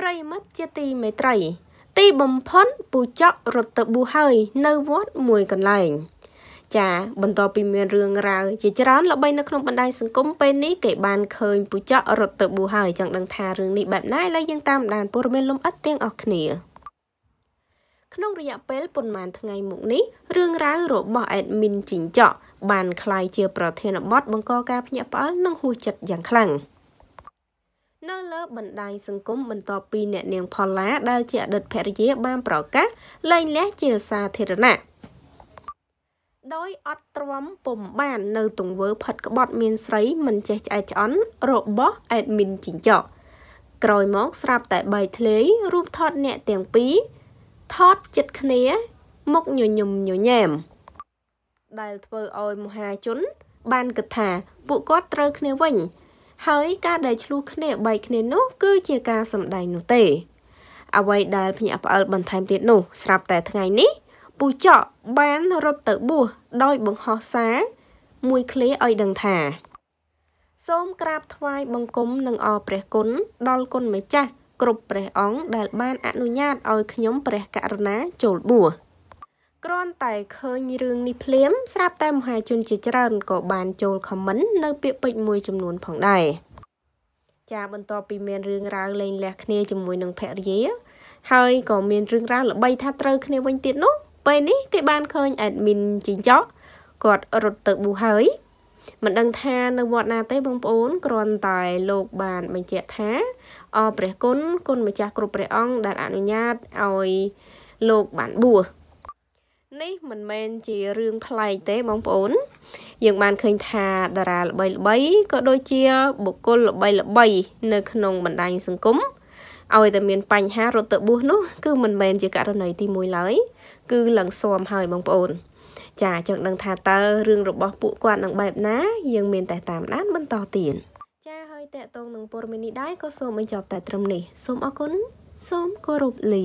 ប្រិមិត្តជាទីមេត្រី ទីបំផុនពូចករត់ទៅប៊ូហើយ នៅវត្តមួយកន្លែងចាបន្តពីមានរឿងរ៉ាវជាច្រើនល្បីនៅក្នុងបណ្ដាញសង្គមពេលនេះគេបានឃើញពូចករត់ទៅប៊ូហើយចង់ដឹងថារឿងនេះបែបណាឥឡូវយើងតាមដានព័ត៌មានលំអិតទាំងអស់គ្នាក្នុងរយៈពេលប៉ុន្មានថ្ងៃមុខនេះរឿងរ៉ាវរបស់ admin ជីងចក់ បានคล้ายជា ប្រធានបទបង្កការភ្ញាក់ផ្អើលនិងហួសចិត្តយ៉ាងខ្លាំង។លើបណ្ដាញសង្គមបន្ទាប់ពីអ្នកនាងផល្លាដែលជាអតីតភរិយា បានប្រកាសលែងលះជាសាធារណៈដោយអត់ទ្រាំពុំបាន នៅ ទង្វើ ផិតក្បត់មានស្រី មិនចេះឆ្អែតឆ្អន់ របស់អេដមីនជីងចកក្រោយមកស្រាប់តែបែកធ្លាយរូបថតអ្នកទាំងពីរថតចិត្តគ្នា មុខញញឹមញញែមដែលធ្វើឲ្យមហាជន បានគិតថាពួកគាត់ត្រូវគ្នាវិញហើយការដែលឆ្លោះគ្នាបែកគ្នានោះ គឺជាការសម្ដែងនោះទេ អ្វីដែលភ្ញាក់ផ្អើលបន្ថែមទៀតនោះ ស្រាប់តែថ្ងៃនេះពូចកបានរត់ទៅបួសដោយបង្ហោះសារមួយឃ្លាឲ្យដឹងថាសូមក្រាបថ្វាយបង្គំនិងអរព្រះគុណដល់គុណម្ចាស់គ្រប់ព្រះអង្គដែលបានអនុញ្ញាតឲ្យខ្ញុំព្រះករុណា ចូលបួស។គ្រាន់តែឃើញរឿងនេះភ្លាមស្រាប់តែមហាជនជាច្រើនក៏បានចូលខមមិននៅពាក្យពេចន៍មួយចំនួនផងដែរចាបន្ទាប់ពីមានរឿងរ៉ាវលែងលះគ្នាជាមួយនឹងភរិយា ហើយក៏មានរឿងរ៉ាវល្បីថាត្រូវគ្នាវិញទៀតនោះពេលនេះគេបានឃើញ admin ជីចកគាត់រត់ទៅប៊ូហើយ មិនដឹងថានៅវត្តណាទេបងប្អូនគ្រាន់តែលោកបានបញ្ជាក់ថាអរព្រះគុណគុណម្ចាស់គ្រប់ព្រះអង្គដែលអនុញ្ញាតឲ្យលោកបានបួសនេះមិនមែនជារឿងប្លែកទេបងប្អូន យើងបានឃើញថាតារាល្បីល្បីក៏ដូចជាបុគ្គលល្បីល្បីនៅក្នុងបណ្ដាញសង្គមឲ្យតែមាន បញ្ហារត់ទៅបួសនោះ គឺមិនមែនជាករណីទី1ឡើយ គឺឡើងស៊ាំហើយបងប្អូន ចាចង់ដឹងថាតើរឿងរបស់ពួកគាត់នឹងបែបណា យើងមាន តែតាមដាន បន្តទៀតចាហើយតកតងនឹងព័ត៌មាននេះដែរក៏សូមបញ្ចប់តែត្រឹមនេះសូមអរគុណសូមគោរពលា